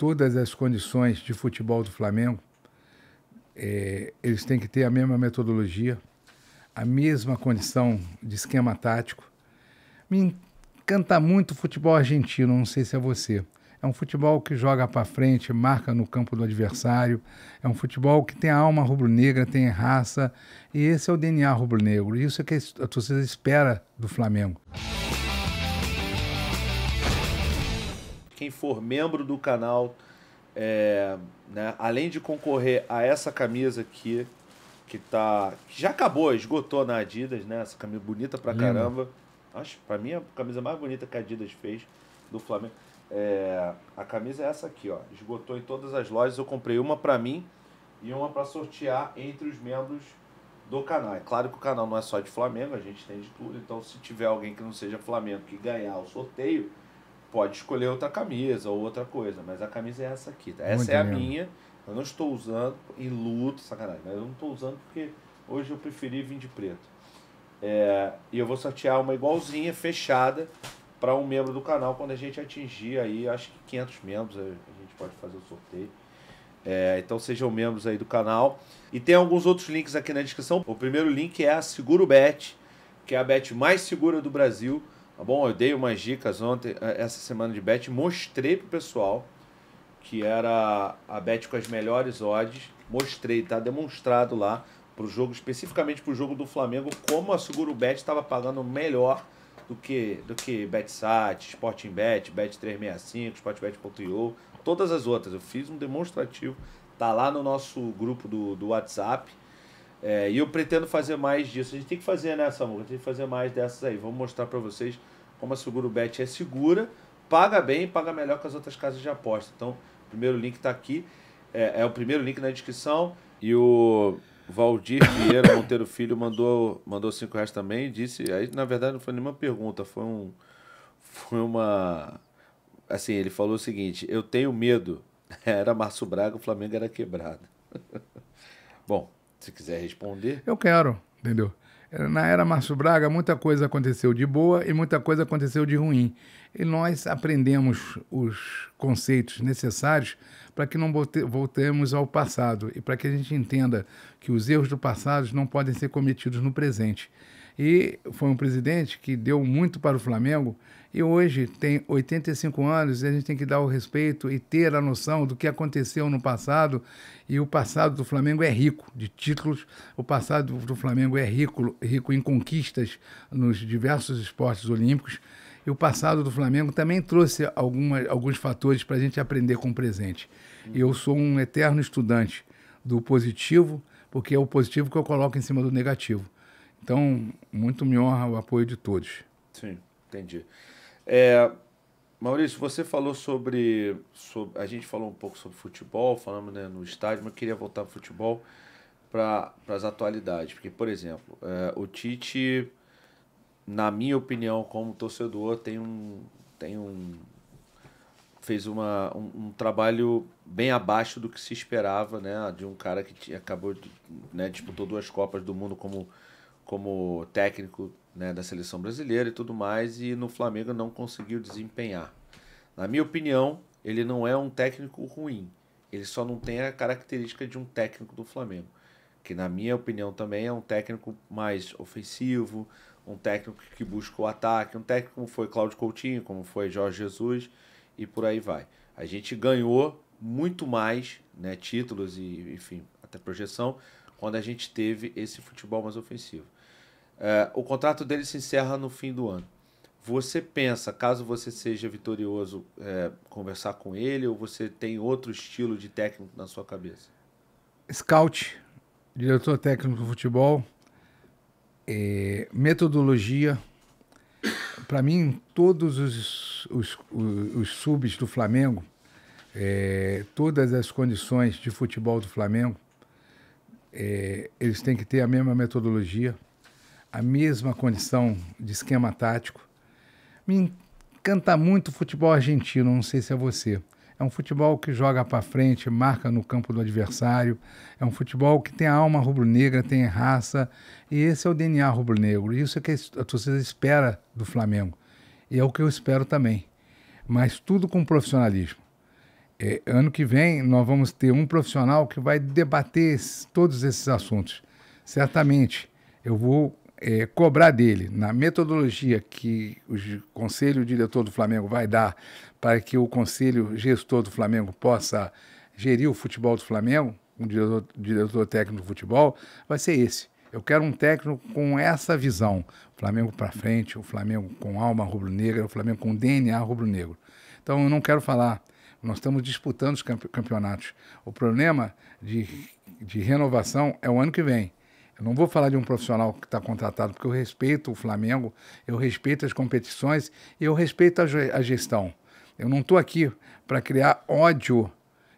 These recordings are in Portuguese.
todas as condições de futebol do Flamengo, é, eles têm que ter a mesma metodologia, a mesma condição de esquema tático. Me encanta muito o futebol argentino, não sei se é você. É um futebol que joga para frente, marca no campo do adversário. É um futebol que tem a alma rubro-negra, tem raça. E esse é o DNA rubro-negro. Isso é que a torcida espera do Flamengo. quem for membro do canal, é, né, além de concorrer a essa camisa aqui, que tá. Que já acabou, esgotou na Adidas, né? Essa camisa bonita pra Lindo. caramba. Acho, pra mim, a camisa mais bonita que a Adidas fez do Flamengo. É, a camisa é essa aqui, ó. Esgotou em todas as lojas. Eu comprei uma pra mim e uma para sortear entre os membros do canal. É claro que o canal não é só de Flamengo, a gente tem de tudo. Então, se tiver alguém que não seja Flamengo que ganhar o sorteio, pode escolher outra camisa ou outra coisa, mas a camisa é essa aqui, tá? Essa é a minha. Eu não estou usando e luto, sacanagem, mas eu não estou usando porque hoje eu preferi vir de preto. É, e eu vou sortear uma igualzinha, fechada, para um membro do canal quando a gente atingir aí, acho que 500 membros, a gente pode fazer o sorteio. É, então sejam membros aí do canal. E tem alguns outros links aqui na descrição. O primeiro link é a SeguroBet, que é a bet mais segura do Brasil. Tá bom? Eu dei umas dicas ontem, eh, essa semana de bet, mostrei pro pessoal que era a bet com as melhores odds. Mostrei, tá demonstrado lá pro jogo, especificamente pro jogo do Flamengo, como a Seguro Bet estava pagando melhor do que do que BetSat, Sporting Bet, Bet365, sportbet.io, todas as outras. Eu fiz um demonstrativo, tá lá no nosso grupo do, do WhatsApp. É, e eu pretendo fazer mais disso. A gente tem que fazer, né, Samuca? Tem que fazer mais dessas aí. Vamos mostrar para vocês como a SeguroBet é segura, paga bem e paga melhor que as outras casas de aposta. Então, o primeiro link está aqui. É, é, o primeiro link na descrição. E o Valdir Vieira Monteiro Filho mandou, mandou cinco reais também disse... Aí, na verdade, não foi nenhuma pergunta, foi um... Foi uma... Assim, ele falou o seguinte, eu tenho medo. Era Márcio Braga, o Flamengo era quebrado. Bom, se quiser responder. Eu quero, entendeu? É, na era Márcio Braga, muita coisa aconteceu de boa e muita coisa aconteceu de ruim. E nós aprendemos os conceitos necessários para que não voltemos ao passado e para que a gente entenda que os erros do passado não podem ser cometidos no presente. E foi um presidente que deu muito para o Flamengo e hoje tem 85 anos e a gente tem que dar o respeito e ter a noção do que aconteceu no passado. E o passado do Flamengo é rico de títulos, o passado do Flamengo é rico, rico em conquistas nos diversos esportes olímpicos. E o passado do Flamengo também trouxe alguns fatores para a gente aprender com o presente. Eu sou um eterno estudante do positivo, porque é o positivo que eu coloco em cima do negativo. Então, muito me honra o apoio de todos. Sim, entendi. É, Maurício, você falou sobre, sobre, A gente falou um pouco sobre futebol, falamos né, no estádio, mas eu queria voltar para futebol para as atualidades. Porque, por exemplo, é, o Tite, na minha opinião, como torcedor, tem um. Tem um fez uma, um, um trabalho bem abaixo do que se esperava, né? De um cara que tinha, acabou de, né, disputou duas Copas do Mundo como como técnico né, da seleção brasileira e tudo mais, e no Flamengo não conseguiu desempenhar. Na minha opinião, ele não é um técnico ruim, ele só não tem a característica de um técnico do Flamengo, que na minha opinião também é um técnico mais ofensivo, um técnico que busca o ataque, um técnico como foi Cláudio Coutinho, como foi Jorge Jesus e por aí vai. A gente ganhou muito mais né, títulos e, enfim, até projeção quando a gente teve esse futebol mais ofensivo. É, o contrato dele se encerra no fim do ano. Você pensa, caso você seja vitorioso, é, conversar com ele ou você tem outro estilo de técnico na sua cabeça? Scout, diretor técnico do futebol, é, metodologia. Para mim, todos os, os, os, os, subs do Flamengo, é, todas as condições de futebol do Flamengo, é, eles têm que ter a mesma metodologia a mesma condição de esquema tático. Me encanta muito o futebol argentino, não sei se é você. É um futebol que joga para frente, marca no campo do adversário. É um futebol que tem a alma rubro-negra, tem raça. E esse é o DNA rubro-negro. Isso é que a torcida espera do Flamengo. E é o que eu espero também. Mas tudo com profissionalismo. É, ano que vem nós vamos ter um profissional que vai debater todos esses assuntos. Certamente eu vou é, cobrar dele, na metodologia que o conselho diretor do Flamengo vai dar para que o conselho gestor do Flamengo possa gerir o futebol do Flamengo, um diretor, diretor técnico do futebol, vai ser esse. Eu quero um técnico com essa visão. O Flamengo para frente, o Flamengo com alma rubro-negra, o Flamengo com DNA rubro-negro. Então eu não quero falar. Nós estamos disputando os campeonatos. O problema de, de renovação é o ano que vem. Eu não vou falar de um profissional que está contratado, porque eu respeito o Flamengo, eu respeito as competições e eu respeito a gestão. Eu não estou aqui para criar ódio.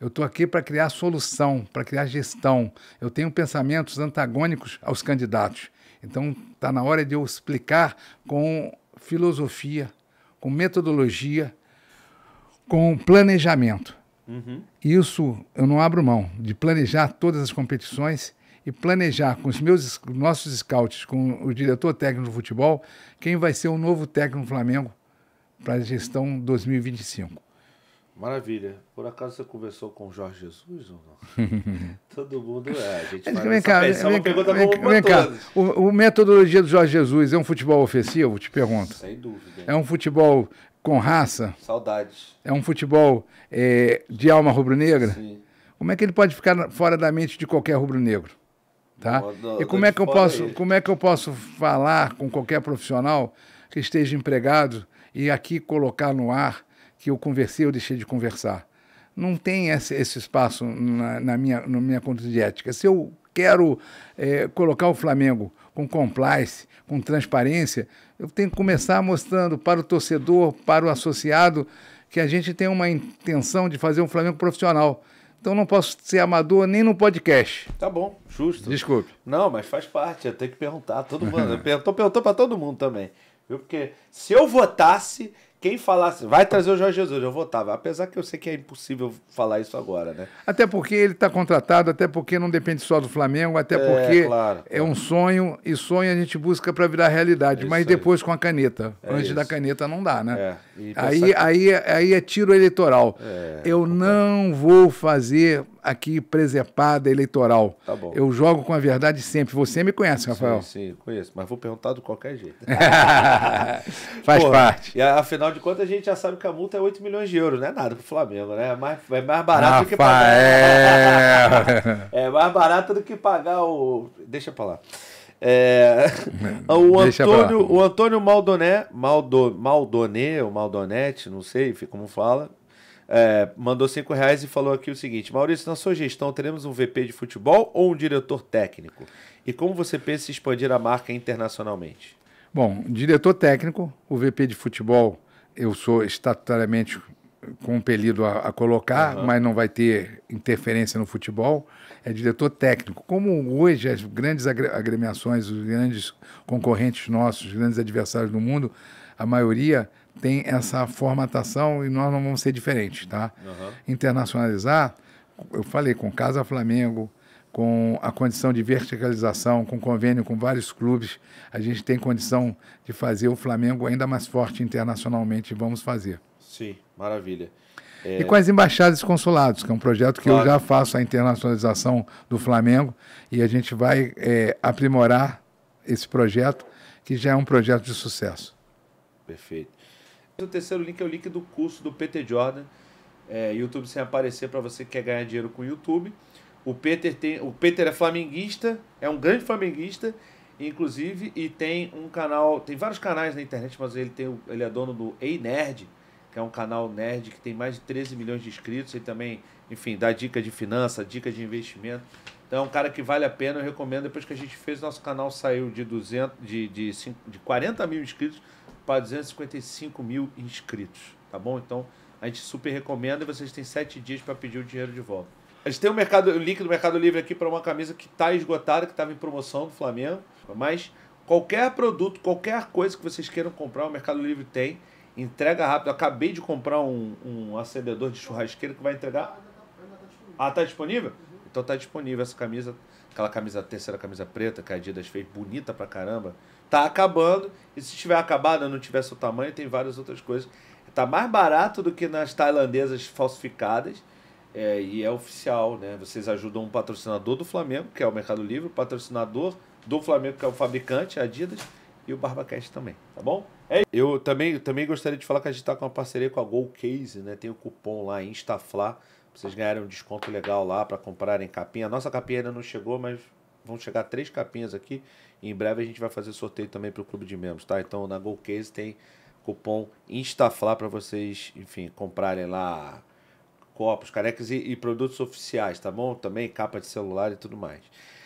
Eu estou aqui para criar solução, para criar gestão. Eu tenho pensamentos antagônicos aos candidatos. Então, está na hora de eu explicar com filosofia, com metodologia, com planejamento. Uhum. Isso eu não abro mão, de planejar todas as competições e planejar com os meus nossos scouts, com o diretor técnico do futebol, quem vai ser o novo técnico do Flamengo para a gestão 2025. Maravilha. Por acaso você conversou com o Jorge Jesus ou não? Todo mundo é. A gente é vem cá, vem, é uma pergunta vem, boa vem cá. O, o, metodologia do Jorge Jesus é um futebol ofensivo? Te pergunto. Sem dúvida. Hein? É um futebol com raça? Saudades. É um futebol é, de alma rubro-negra? Sim. Como é que ele pode ficar fora da mente de qualquer rubro-negro? Tá? e como é, que eu posso, como é que eu posso falar com qualquer profissional que esteja empregado e aqui colocar no ar que eu conversei ou deixei de conversar? Não tem esse, esse espaço na, na, minha, na minha conta de ética. Se eu quero é, colocar o Flamengo com compliance, com transparência, eu tenho que começar mostrando para o torcedor, para o associado, que a gente tem uma intenção de fazer um Flamengo profissional. Então não posso ser amador nem no podcast. Tá bom, justo. Desculpe. Não, mas faz parte, eu tenho que perguntar a todo mundo. eu tô perguntando para todo mundo também. Viu? Porque se eu votasse, quem falasse, vai trazer o Jorge Jesus, eu votava. Apesar que eu sei que é impossível falar isso agora, né? Até porque ele está contratado, até porque não depende só do Flamengo, até é, porque claro, é claro. um sonho, e sonho a gente busca para virar realidade, é mas depois com a caneta. É Antes isso. da caneta não dá, né? É, aí, que... aí, aí é tiro eleitoral. É, eu não vou fazer aqui presepada eleitoral. Tá bom. Eu jogo com a verdade sempre. Você me conhece, Rafael? Sim, sim conheço, mas vou perguntar de qualquer jeito. Faz Porra, parte. E afinal de contas, a gente já sabe que a multa é 8 milhões de euros, não é nada pro Flamengo, né? É mais, é mais barato Rafael. do que pagar. É... é mais barato do que pagar o. Deixa pra lá. É, o, Antônio, o Antônio Maldoné, Maldo, Maldoné ou Maldonete, não sei como fala, é, mandou cinco reais e falou aqui o seguinte: Maurício, na sua gestão, teremos um VP de futebol ou um diretor técnico? E como você pensa em expandir a marca internacionalmente? Bom, diretor técnico, o VP de futebol, eu sou estatutariamente compelido a, a colocar, uhum. mas não vai ter interferência no futebol. É diretor técnico. Como hoje as grandes agremiações, os grandes concorrentes nossos, os grandes adversários do mundo, a maioria tem essa formatação e nós não vamos ser diferentes, tá? Uhum. Internacionalizar, eu falei com Casa Flamengo, com a condição de verticalização, com convênio com vários clubes, a gente tem condição de fazer o Flamengo ainda mais forte internacionalmente e vamos fazer. Sim, maravilha. É... E com as embaixadas e consulados, que é um projeto que claro. eu já faço a internacionalização do Flamengo e a gente vai é, aprimorar esse projeto, que já é um projeto de sucesso. Perfeito. O terceiro link é o link do curso do Peter Jordan, é, YouTube sem aparecer para você que quer ganhar dinheiro com o YouTube. O Peter, tem, o Peter é flamenguista, é um grande flamenguista, inclusive, e tem um canal, tem vários canais na internet, mas ele, tem, ele é dono do Ei Nerd, que é um canal nerd que tem mais de 13 milhões de inscritos e também, enfim, dá dica de finança, dica de investimento. Então é um cara que vale a pena, eu recomendo. Depois que a gente fez, nosso canal saiu de 200, de, de, 5, de 40 mil inscritos para 255 mil inscritos, tá bom? Então a gente super recomenda e vocês têm sete dias para pedir o dinheiro de volta. A gente tem o, mercado, o link do Mercado Livre aqui para uma camisa que está esgotada, que estava em promoção do Flamengo, mas qualquer produto, qualquer coisa que vocês queiram comprar, o Mercado Livre tem. Entrega rápido. Eu acabei de comprar um, um acendedor de churrasqueira que vai entregar. Ah, tá, tá, tá disponível? Ah, tá uhum. Então tá disponível essa camisa, aquela camisa, terceira camisa preta que a Adidas fez, bonita pra caramba. Tá acabando. E se tiver acabado, não tiver seu tamanho, tem várias outras coisas. Tá mais barato do que nas tailandesas falsificadas. É, e é oficial, né? Vocês ajudam um patrocinador do Flamengo, que é o Mercado Livre, o patrocinador do Flamengo, que é o fabricante, Adidas, e o BarbaCast também, tá bom? É, eu também, também gostaria de falar que a gente tá com uma parceria com a GoCase, né? Tem o cupom lá, InstaFlá, vocês ganharem um desconto legal lá para comprarem capinha. A nossa capinha ainda não chegou, mas vão chegar três capinhas aqui. E em breve a gente vai fazer sorteio também para o clube de membros, tá? Então na Golcase tem cupom Instafla para vocês, enfim, comprarem lá copos, carecas e, e, produtos oficiais, tá bom? Também capa de celular e tudo mais.